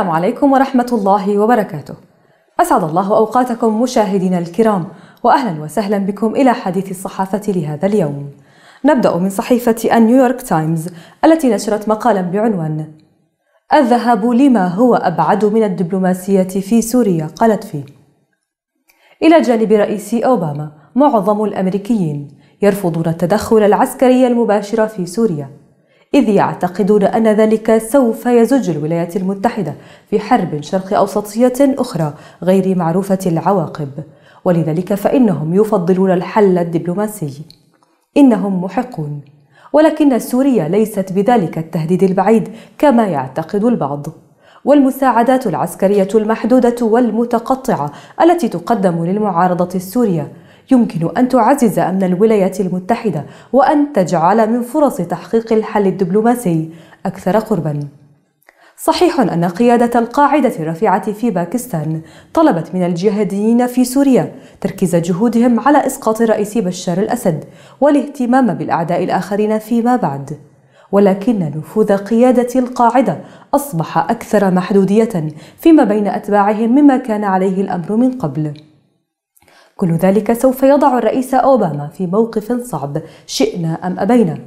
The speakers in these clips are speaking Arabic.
السلام عليكم ورحمة الله وبركاته. أسعد الله أوقاتكم مشاهدينا الكرام، وأهلا وسهلا بكم إلى حديث الصحافة لهذا اليوم. نبدأ من صحيفة النيويورك تايمز التي نشرت مقالا بعنوان: الذهاب لما هو أبعد من الدبلوماسية في سوريا، قالت فيه: إلى جانب رئيس أوباما، معظم الأمريكيين يرفضون التدخل العسكري المباشر في سوريا. إذ يعتقدون أن ذلك سوف يزج الولايات المتحدة في حرب شرق أوسطية أخرى غير معروفة العواقب ولذلك فإنهم يفضلون الحل الدبلوماسي إنهم محقون ولكن سوريا ليست بذلك التهديد البعيد كما يعتقد البعض والمساعدات العسكرية المحدودة والمتقطعة التي تقدم للمعارضة السورية يمكن أن تعزز أمن الولايات المتحدة وأن تجعل من فرص تحقيق الحل الدبلوماسي أكثر قرباً. صحيح أن قيادة القاعدة الرفيعة في باكستان طلبت من الجهاديين في سوريا تركيز جهودهم على إسقاط رئيس بشار الأسد والاهتمام بالأعداء الآخرين فيما بعد. ولكن نفوذ قيادة القاعدة أصبح أكثر محدودية فيما بين أتباعهم مما كان عليه الأمر من قبل. كل ذلك سوف يضع الرئيس أوباما في موقف صعب شئنا أم أبينا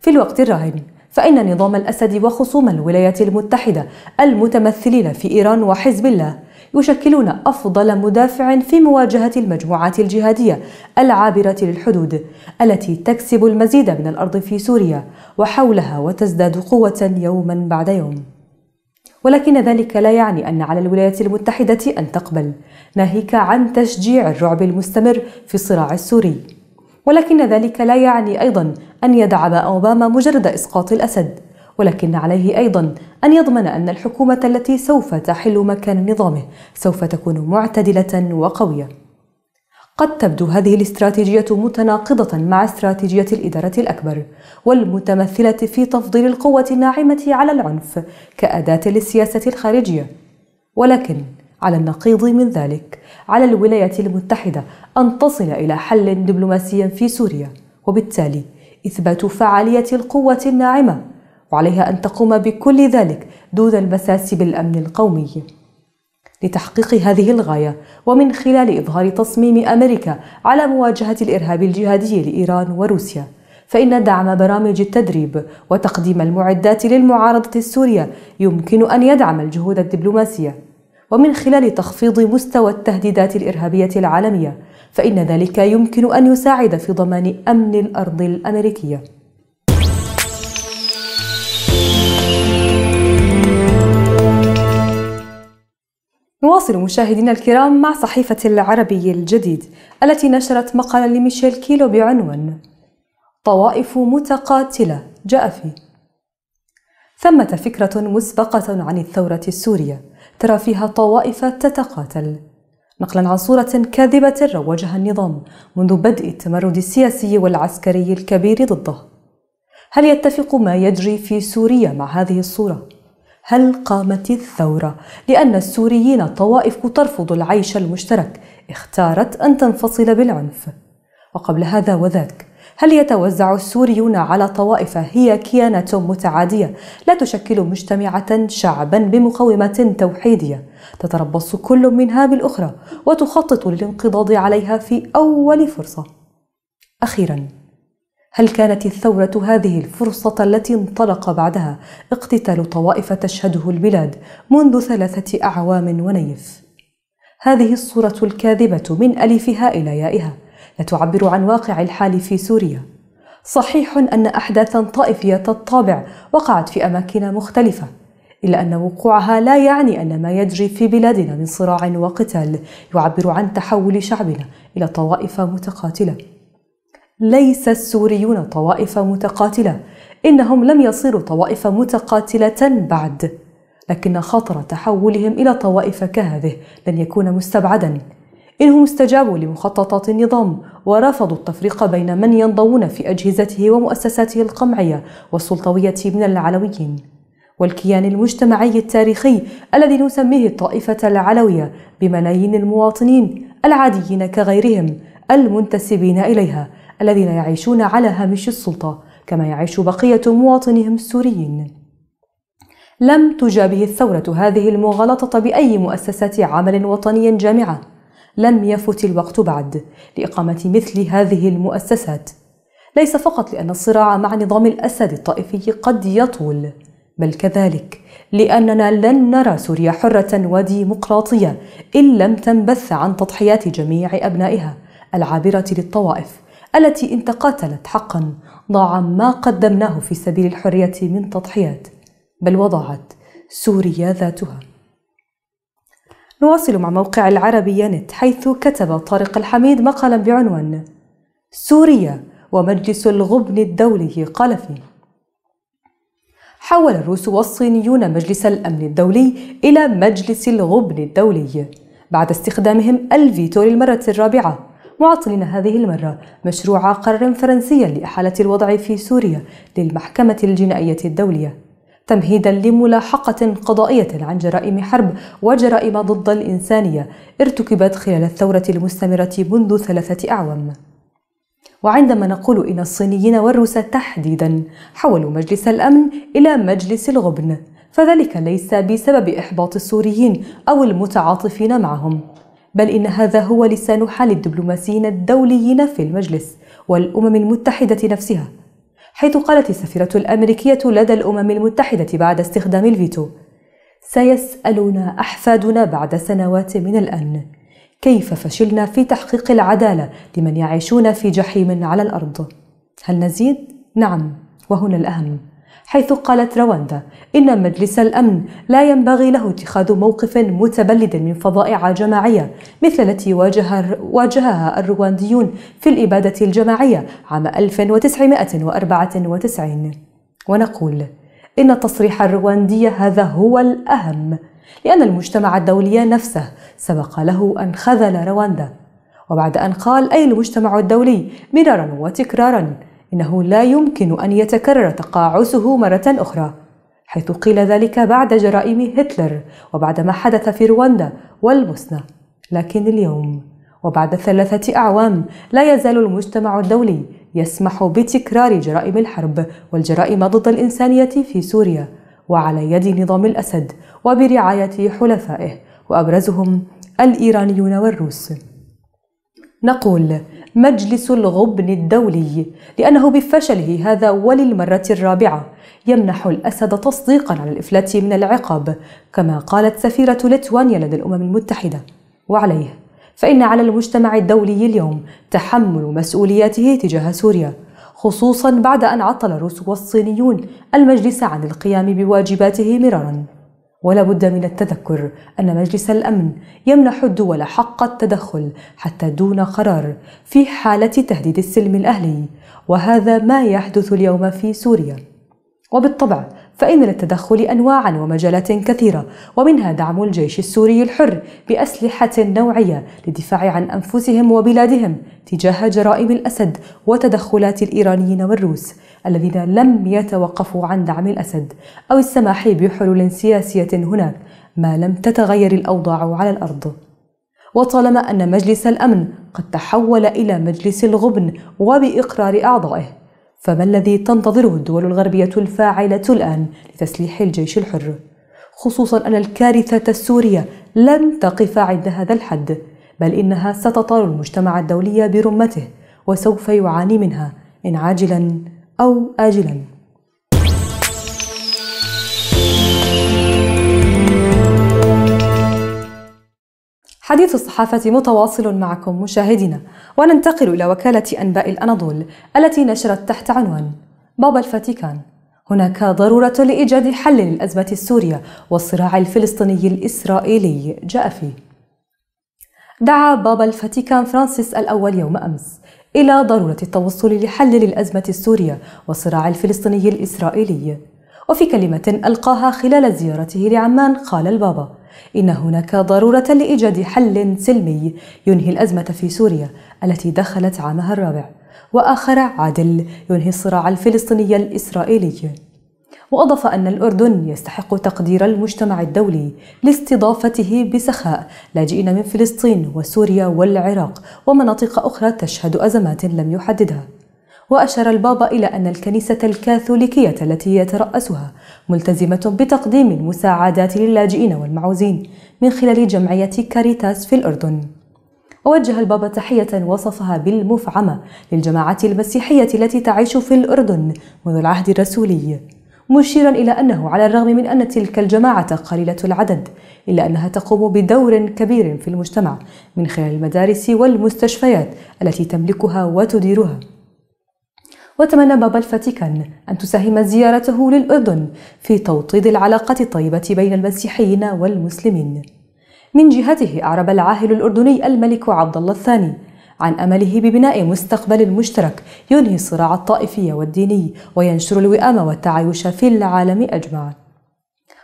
في الوقت الراهن فإن نظام الأسد وخصوم الولايات المتحدة المتمثلين في إيران وحزب الله يشكلون أفضل مدافع في مواجهة المجموعات الجهادية العابرة للحدود التي تكسب المزيد من الأرض في سوريا وحولها وتزداد قوة يوما بعد يوم ولكن ذلك لا يعني أن على الولايات المتحدة أن تقبل ناهيك عن تشجيع الرعب المستمر في الصراع السوري ولكن ذلك لا يعني أيضا أن يدعم أوباما مجرد إسقاط الأسد ولكن عليه أيضا أن يضمن أن الحكومة التي سوف تحل مكان نظامه سوف تكون معتدلة وقوية قد تبدو هذه الاستراتيجية متناقضة مع استراتيجية الإدارة الأكبر والمتمثلة في تفضيل القوة الناعمة على العنف كأداة للسياسة الخارجية ولكن على النقيض من ذلك على الولايات المتحدة أن تصل إلى حل دبلوماسي في سوريا وبالتالي إثبات فعالية القوة الناعمة وعليها أن تقوم بكل ذلك دون المساس بالأمن القومي لتحقيق هذه الغاية ومن خلال إظهار تصميم أمريكا على مواجهة الإرهاب الجهادي لإيران وروسيا فإن دعم برامج التدريب وتقديم المعدات للمعارضة السورية يمكن أن يدعم الجهود الدبلوماسية ومن خلال تخفيض مستوى التهديدات الإرهابية العالمية فإن ذلك يمكن أن يساعد في ضمان أمن الأرض الأمريكية نواصل مشاهدينا الكرام مع صحيفة العربي الجديد التي نشرت مقالا لميشيل كيلو بعنوان طوائف متقاتلة جاء فيه ثمة فكرة مسبقة عن الثورة السورية ترى فيها طوائف تتقاتل نقلا عن صورة كاذبة روجها النظام منذ بدء التمرد السياسي والعسكري الكبير ضده هل يتفق ما يجري في سوريا مع هذه الصوره هل قامت الثورة؟ لأن السوريين طوائف ترفض العيش المشترك اختارت أن تنفصل بالعنف وقبل هذا وذاك هل يتوزع السوريون على طوائف هي كيانة متعادية لا تشكل مجتمعة شعبا بمقومة توحيدية تتربص كل منها بالأخرى وتخطط للانقضاض عليها في أول فرصة أخيراً هل كانت الثورة هذه الفرصة التي انطلق بعدها اقتتال طوائف تشهده البلاد منذ ثلاثة أعوام ونيف؟ هذه الصورة الكاذبة من ألفها إلى يائها لا تعبر عن واقع الحال في سوريا. صحيح أن أحداثا طائفية الطابع وقعت في أماكن مختلفة، إلا أن وقوعها لا يعني أن ما يجري في بلادنا من صراع وقتال يعبر عن تحول شعبنا إلى طوائف متقاتلة. ليس السوريون طوائف متقاتلة إنهم لم يصيروا طوائف متقاتلة بعد لكن خطر تحولهم إلى طوائف كهذه لن يكون مستبعدا إنهم استجابوا لمخططات النظام ورفضوا التفريق بين من ينضون في أجهزته ومؤسساته القمعية والسلطوية من العلويين والكيان المجتمعي التاريخي الذي نسميه الطائفة العلوية بملايين المواطنين العاديين كغيرهم المنتسبين إليها الذين يعيشون على هامش السلطة كما يعيش بقية مواطنهم السوريين لم تجابه الثورة هذه المغالطة بأي مؤسسة عمل وطني جامعة لم يفت الوقت بعد لإقامة مثل هذه المؤسسات ليس فقط لأن الصراع مع نظام الأسد الطائفي قد يطول بل كذلك لأننا لن نرى سوريا حرة وديمقراطية إن لم تنبث عن تضحيات جميع أبنائها العابرة للطوائف التي إن تقاتلت حقا ضاع ما قدمناه في سبيل الحرية من تضحيات بل وضعت سوريا ذاتها نواصل مع موقع العربي نت حيث كتب طارق الحميد مقالا بعنوان سوريا ومجلس الغبن الدولي قال فيه حول الروس والصينيون مجلس الأمن الدولي إلى مجلس الغبن الدولي بعد استخدامهم الفيتو للمرة الرابعة معطلين هذه المرة مشروع قرار فرنسي لإحالة الوضع في سوريا للمحكمة الجنائية الدولية تمهيدا لملاحقة قضائية عن جرائم حرب وجرائم ضد الإنسانية ارتكبت خلال الثورة المستمرة منذ ثلاثة أعوام وعندما نقول إن الصينيين والروس تحديدا حولوا مجلس الأمن إلى مجلس الغبن فذلك ليس بسبب إحباط السوريين أو المتعاطفين معهم بل إن هذا هو لسان حال الدبلوماسيين الدوليين في المجلس والأمم المتحدة نفسها حيث قالت السفيرة الأمريكية لدى الأمم المتحدة بعد استخدام الفيتو سيسألنا أحفادنا بعد سنوات من الآن كيف فشلنا في تحقيق العدالة لمن يعيشون في جحيم على الأرض هل نزيد؟ نعم وهنا الأهم حيث قالت رواندا إن مجلس الأمن لا ينبغي له اتخاذ موقف متبلد من فظائع جماعية مثل التي واجه واجهها الروانديون في الإبادة الجماعية عام 1994 ونقول إن التصريح الرواندي هذا هو الأهم لأن المجتمع الدولي نفسه سبق له أن خذل رواندا وبعد أن قال أي المجتمع الدولي مرارا وتكرارا إنه لا يمكن أن يتكرر تقاعسه مرة أخرى حيث قيل ذلك بعد جرائم هتلر وبعد ما حدث في رواندا والبوسنة لكن اليوم وبعد ثلاثة أعوام لا يزال المجتمع الدولي يسمح بتكرار جرائم الحرب والجرائم ضد الإنسانية في سوريا وعلى يد نظام الأسد وبرعاية حلفائه وأبرزهم الإيرانيون والروس نقول مجلس الغبن الدولي لأنه بفشله هذا وللمرة الرابعة يمنح الأسد تصديقا على الإفلات من العقاب كما قالت سفيرة ليتوانيا لدى الأمم المتحدة وعليه فإن على المجتمع الدولي اليوم تحمل مسؤولياته تجاه سوريا خصوصا بعد أن عطل الروس والصينيون المجلس عن القيام بواجباته مرارا ولا بد من التذكر أن مجلس الأمن يمنح الدول حق التدخل حتى دون قرار في حالة تهديد السلم الأهلي وهذا ما يحدث اليوم في سوريا وبالطبع فإن للتدخل أنواعا ومجالات كثيرة ومنها دعم الجيش السوري الحر بأسلحة نوعية للدفاع عن أنفسهم وبلادهم تجاه جرائم الأسد وتدخلات الإيرانيين والروس الذين لم يتوقفوا عن دعم الأسد أو السماح بحلول سياسية هناك ما لم تتغير الأوضاع على الأرض وطالما أن مجلس الأمن قد تحول إلى مجلس الغبن وبإقرار أعضائه فما الذي تنتظره الدول الغربية الفاعلة الآن لتسليح الجيش الحر؟ خصوصا أن الكارثة السورية لن تقف عند هذا الحد بل إنها ستطال المجتمع الدولي برمته وسوف يعاني منها إن عاجلا أو آجلا حديث الصحافة متواصل معكم مشاهدينا وننتقل إلى وكالة أنباء الأناضول التي نشرت تحت عنوان بابا الفاتيكان هناك ضرورة لإيجاد حل للأزمة السورية والصراع الفلسطيني الإسرائيلي جاء فيه دعا بابا الفاتيكان فرانسيس الأول يوم أمس إلى ضرورة التوصل لحل للأزمة السورية والصراع الفلسطيني الإسرائيلي وفي كلمة ألقاها خلال زيارته لعمان قال البابا إن هناك ضرورة لإيجاد حل سلمي ينهي الأزمة في سوريا التي دخلت عامها الرابع وآخر عادل ينهي الصراع الفلسطيني الإسرائيلي وأضاف أن الأردن يستحق تقدير المجتمع الدولي لاستضافته بسخاء لاجئين من فلسطين وسوريا والعراق ومناطق أخرى تشهد أزمات لم يحددها وأشار البابا إلى أن الكنيسة الكاثوليكية التي يترأسها ملتزمة بتقديم المساعدات للاجئين والمعوزين من خلال جمعية كاريتاس في الأردن ووجه البابا تحية وصفها بالمفعمة للجماعة المسيحية التي تعيش في الأردن منذ العهد الرسولي مشيرا إلى أنه على الرغم من أن تلك الجماعة قليلة العدد إلا أنها تقوم بدور كبير في المجتمع من خلال المدارس والمستشفيات التي تملكها وتديرها وتمنى بابا الفاتيكان أن تساهم زيارته للأردن في توطيد العلاقة الطيبة بين المسيحيين والمسلمين. من جهته أعرب العاهل الأردني الملك عبد الله الثاني عن أمله ببناء مستقبل مشترك ينهي الصراع الطائفي والديني وينشر الوئام والتعايش في العالم أجمع.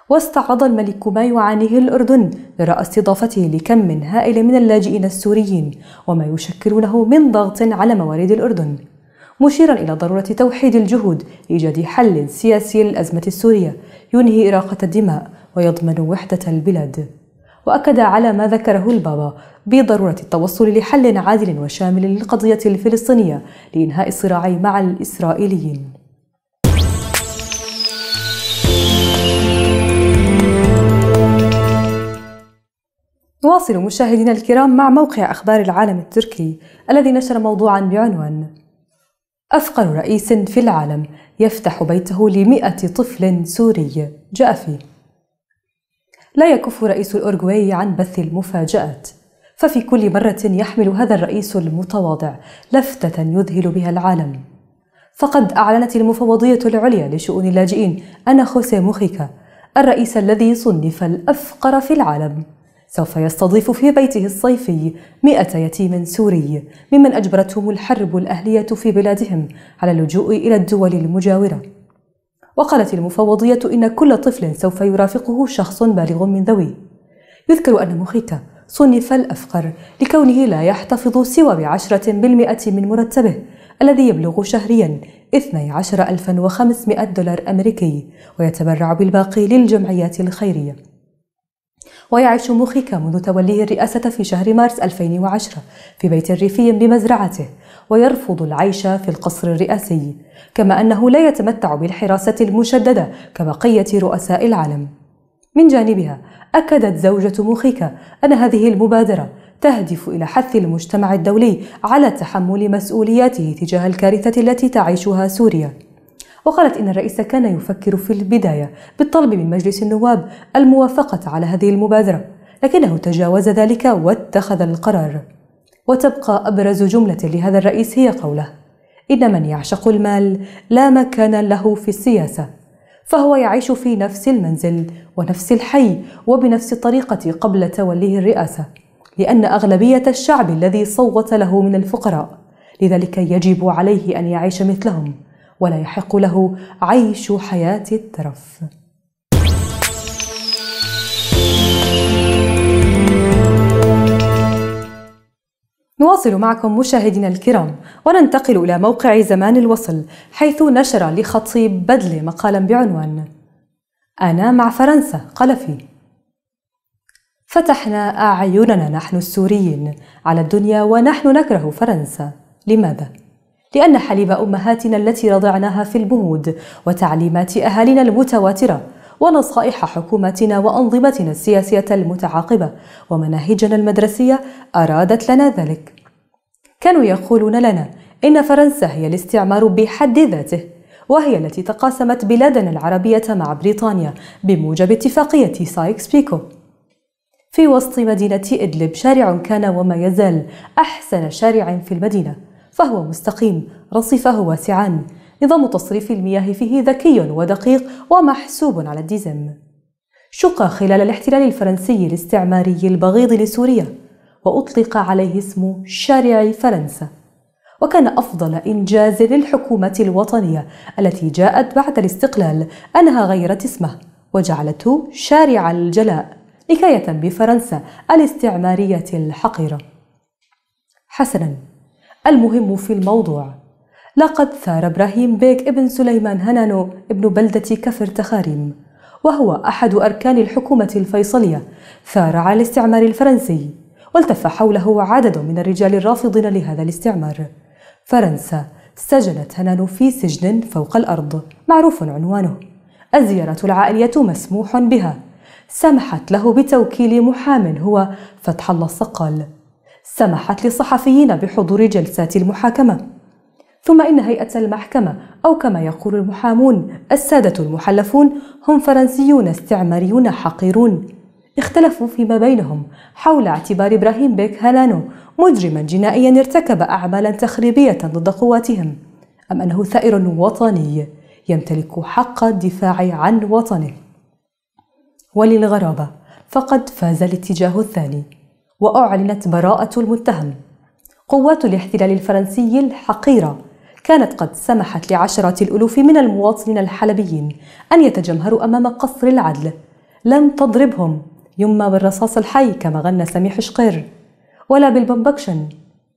واستعرض الملك ما يعانيه الأردن جراء استضافته لكم هائل من اللاجئين السوريين وما يشكلونه من ضغط على موارد الأردن. مشيرا إلى ضرورة توحيد الجهود لإيجاد حل سياسي للأزمة السورية ينهي إراقة الدماء ويضمن وحدة البلاد وأكد على ما ذكره البابا بضرورة التوصل لحل عادل وشامل للقضية الفلسطينية لإنهاء الصراع مع الإسرائيليين نواصل مشاهدينا الكرام مع موقع أخبار العالم التركي الذي نشر موضوعا بعنوان أفقر رئيس في العالم يفتح بيته لمئة طفل سوري جاء فيه لا يكف رئيس الأورغواي عن بث المفاجآت ففي كل مرة يحمل هذا الرئيس المتواضع لفتة يذهل بها العالم فقد أعلنت المفوضية العليا لشؤون اللاجئين أنا خوسي موخيكا الرئيس الذي صنف الأفقر في العالم سوف يستضيف في بيته الصيفي مئة يتيم سوري ممن أجبرتهم الحرب الأهلية في بلادهم على اللجوء إلى الدول المجاورة وقالت المفوضية إن كل طفل سوف يرافقه شخص بالغ من ذويه يذكر أن مخيتا صنف الأفقر لكونه لا يحتفظ سوى بعشرة بالمئة من مرتبه الذي يبلغ شهريا 12500 دولار أمريكي ويتبرع بالباقي للجمعيات الخيرية ويعيش موخيكا منذ توليه الرئاسة في شهر مارس 2010 في بيت ريفي بمزرعته ويرفض العيش في القصر الرئاسي كما أنه لا يتمتع بالحراسة المشددة كبقية رؤساء العالم من جانبها أكدت زوجة موخيكا أن هذه المبادرة تهدف إلى حث المجتمع الدولي على تحمل مسؤولياته تجاه الكارثة التي تعيشها سوريا وقالت إن الرئيس كان يفكر في البداية بالطلب من مجلس النواب الموافقة على هذه المبادرة لكنه تجاوز ذلك واتخذ القرار وتبقى أبرز جملة لهذا الرئيس هي قوله إن من يعشق المال لا مكان له في السياسة فهو يعيش في نفس المنزل ونفس الحي وبنفس الطريقة قبل توليه الرئاسة لأن أغلبية الشعب الذي صوت له من الفقراء لذلك يجب عليه أن يعيش مثلهم ولا يحق له عيش حياه الترف نواصل معكم مشاهدينا الكرام وننتقل إلى موقع زمان الوصل حيث نشر لخطيب بدلة مقالا بعنوان أنا مع فرنسا قال فيه فتحنا أعيننا نحن السوريين على الدنيا ونحن نكره فرنسا لماذا؟ لأن حليب أمهاتنا التي رضعناها في البهود وتعليمات أهالينا المتواترة ونصائح حكومتنا وأنظمتنا السياسية المتعاقبة ومناهجنا المدرسية أرادت لنا ذلك كانوا يقولون لنا إن فرنسا هي الاستعمار بحد ذاته وهي التي تقاسمت بلادنا العربية مع بريطانيا بموجب اتفاقية سايكس بيكو في وسط مدينة إدلب شارع كان وما يزال أحسن شارع في المدينة فهو مستقيم رصيفه واسعان نظام تصريف المياه فيه ذكي ودقيق ومحسوب على الديزم شق خلال الاحتلال الفرنسي الاستعماري البغيض لسوريا وأطلق عليه اسم شارع فرنسا وكان أفضل إنجاز للحكومة الوطنية التي جاءت بعد الاستقلال أنها غيرت اسمه وجعلته شارع الجلاء نكاية بفرنسا الاستعمارية الحقيرة حسناً المهم في الموضوع لقد ثار إبراهيم بيك ابن سليمان هنانو ابن بلدة كفر تخاريم وهو أحد أركان الحكومة الفيصلية ثار على الاستعمار الفرنسي والتف حوله عدد من الرجال الرافضين لهذا الاستعمار فرنسا سجنت هنانو في سجن فوق الأرض معروف عنوانه الزيارة العائلية مسموح بها سمحت له بتوكيل محام هو فتح الله الصقال سمحت للصحفيين بحضور جلسات المحاكمة ثم إن هيئة المحكمة أو كما يقول المحامون السادة المحلفون هم فرنسيون استعماريون حقيرون اختلفوا فيما بينهم حول اعتبار إبراهيم بيك هالانو مجرما جنائيا ارتكب أعمالا تخريبية ضد قواتهم أم أنه ثائر وطني يمتلك حق الدفاع عن وطنه وللغرابة فقد فاز الاتجاه الثاني وأعلنت براءة المتهم قوات الاحتلال الفرنسي الحقيرة كانت قد سمحت لعشرات الألوف من المواطنين الحلبيين أن يتجمهروا أمام قصر العدل لم تضربهم يما بالرصاص الحي كما غنى سميح شقير ولا بالبمبكشن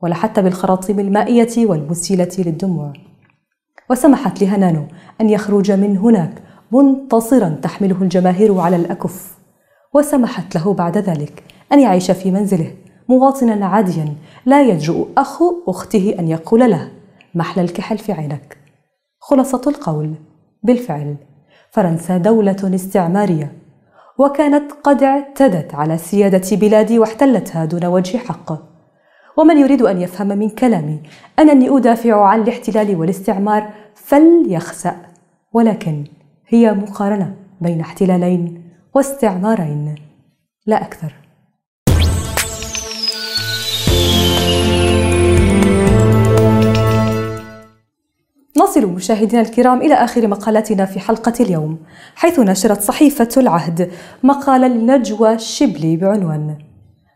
ولا حتى بالخراطيم المائية والمسيلة للدموع وسمحت لهنانو أن يخرج من هناك منتصرا تحمله الجماهير على الأكف وسمحت له بعد ذلك أن يعيش في منزله مواطنا عاديا لا يجرؤ أخ أخته أن يقول له محل الكحل في عينك خلاصة القول بالفعل فرنسا دولة استعمارية وكانت قد اعتدت على سيادة بلادي واحتلتها دون وجه حق ومن يريد أن يفهم من كلامي أنني أدافع عن الاحتلال والاستعمار فليخسأ ولكن هي مقارنة بين احتلالين واستعمارين لا أكثر نصل مشاهدينا الكرام إلى آخر مقالتنا في حلقة اليوم حيث نشرت صحيفة العهد مقالا لنجوى شبلي بعنوان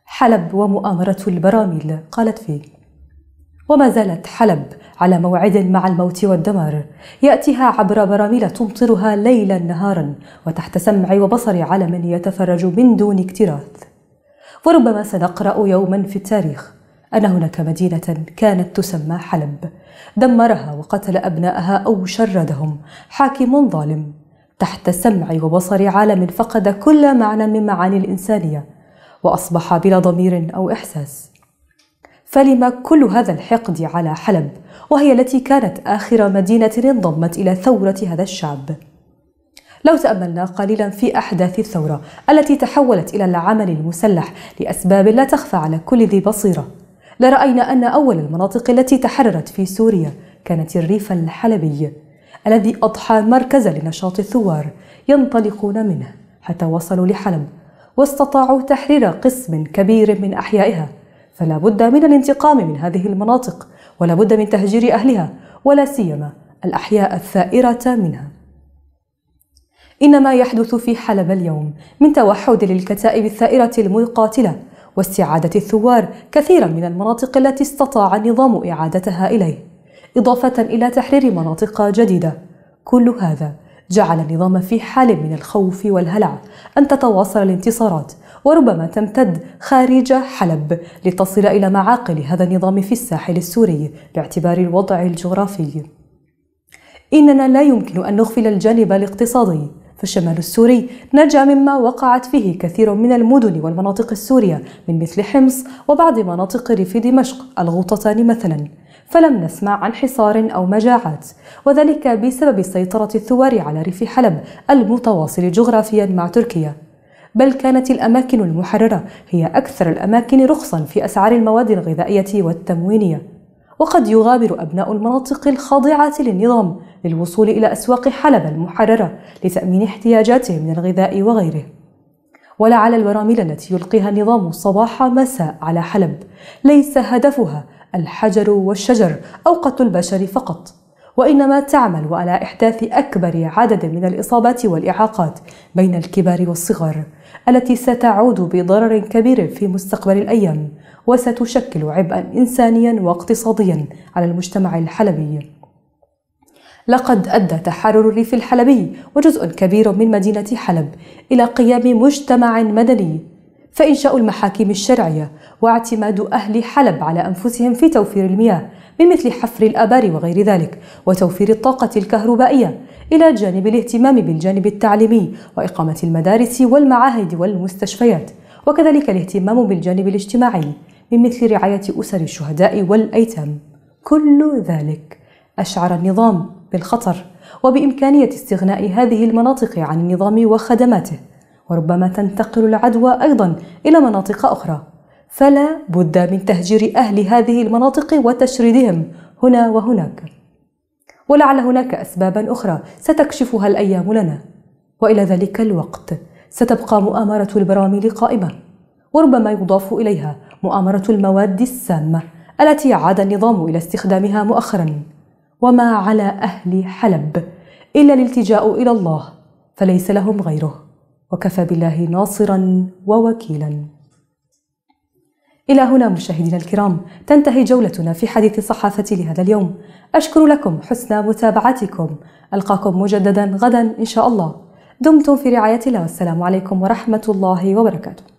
حلب ومؤامرة البراميل قالت فيه وما زالت حلب على موعد مع الموت والدمار يأتيها عبر براميل تمطرها ليلا نهارا وتحت سمع وبصر علم يتفرج من دون اكتراث وربما سنقرأ يوما في التاريخ أن هناك مدينة كانت تسمى حلب دمرها وقتل أبنائها أو شردهم حاكم ظالم تحت سمع وبصر عالم فقد كل معنى من معاني الإنسانية وأصبح بلا ضمير أو إحساس فلم كل هذا الحقد على حلب وهي التي كانت آخر مدينة انضمت إلى ثورة هذا الشعب لو تأملنا قليلا في أحداث الثورة التي تحولت إلى العمل المسلح لأسباب لا تخفى على كل ذي بصيرة لرأينا أن أول المناطق التي تحررت في سوريا كانت الريف الحلبي الذي أضحى مركز لنشاط الثوار ينطلقون منه حتى وصلوا لحلب واستطاعوا تحرير قسم كبير من أحيائها فلا بد من الانتقام من هذه المناطق ولا بد من تهجير أهلها ولا سيما الأحياء الثائرة منها إن ما يحدث في حلب اليوم من توحد للكتائب الثائرة المقاتلة واستعادة الثوار كثيرا من المناطق التي استطاع النظام إعادتها إليه إضافة إلى تحرير مناطق جديدة كل هذا جعل النظام في حال من الخوف والهلع أن تتواصل الانتصارات وربما تمتد خارج حلب لتصل إلى معاقل هذا النظام في الساحل السوري باعتبار الوضع الجغرافي إننا لا يمكن أن نغفل الجانب الاقتصادي في الشمال السوري نجا مما وقعت فيه كثير من المدن والمناطق السورية من مثل حمص وبعض مناطق ريف دمشق الغوطتان مثلا فلم نسمع عن حصار أو مجاعات وذلك بسبب سيطرة الثوار على ريف حلب المتواصل جغرافيا مع تركيا بل كانت الأماكن المحررة هي أكثر الأماكن رخصا في أسعار المواد الغذائية والتموينية وقد يغادر أبناء المناطق الخاضعة للنظام للوصول إلى أسواق حلب المحررة لتأمين احتياجاتهم من الغذاء وغيره ولا على التي يلقيها النظام صباح مساء على حلب ليس هدفها الحجر والشجر أو قتل البشر فقط وإنما تعمل على إحداث أكبر عدد من الإصابات والإعاقات بين الكبار والصغار التي ستعود بضرر كبير في مستقبل الأيام وستشكل عبئا إنسانيا واقتصاديا على المجتمع الحلبي لقد أدى تحرر الريف الحلبي وجزء كبير من مدينة حلب إلى قيام مجتمع مدني فإنشاء المحاكم الشرعية واعتماد أهل حلب على أنفسهم في توفير المياه من مثل حفر الآبار وغير ذلك وتوفير الطاقة الكهربائية إلى جانب الاهتمام بالجانب التعليمي وإقامة المدارس والمعاهد والمستشفيات وكذلك الاهتمام بالجانب الاجتماعي من مثل رعاية أسر الشهداء والأيتام كل ذلك أشعر النظام بالخطر وبإمكانية استغناء هذه المناطق عن النظام وخدماته وربما تنتقل العدوى أيضا إلى مناطق أخرى فلا بد من تهجير أهل هذه المناطق وتشريدهم هنا وهناك ولعل هناك أسبابا أخرى ستكشفها الأيام لنا وإلى ذلك الوقت ستبقى مؤامرة البراميل قائمة وربما يضاف إليها مؤامرة المواد السامة التي عاد النظام إلى استخدامها مؤخرا وما على أهل حلب إلا الالتجاء إلى الله فليس لهم غيره وكفى بالله ناصرا ووكيلا إلى هنا مشاهدينا الكرام تنتهي جولتنا في حديث الصحافة لهذا اليوم أشكر لكم حسن متابعتكم ألقاكم مجددا غدا إن شاء الله دمتم في رعاية الله والسلام عليكم ورحمة الله وبركاته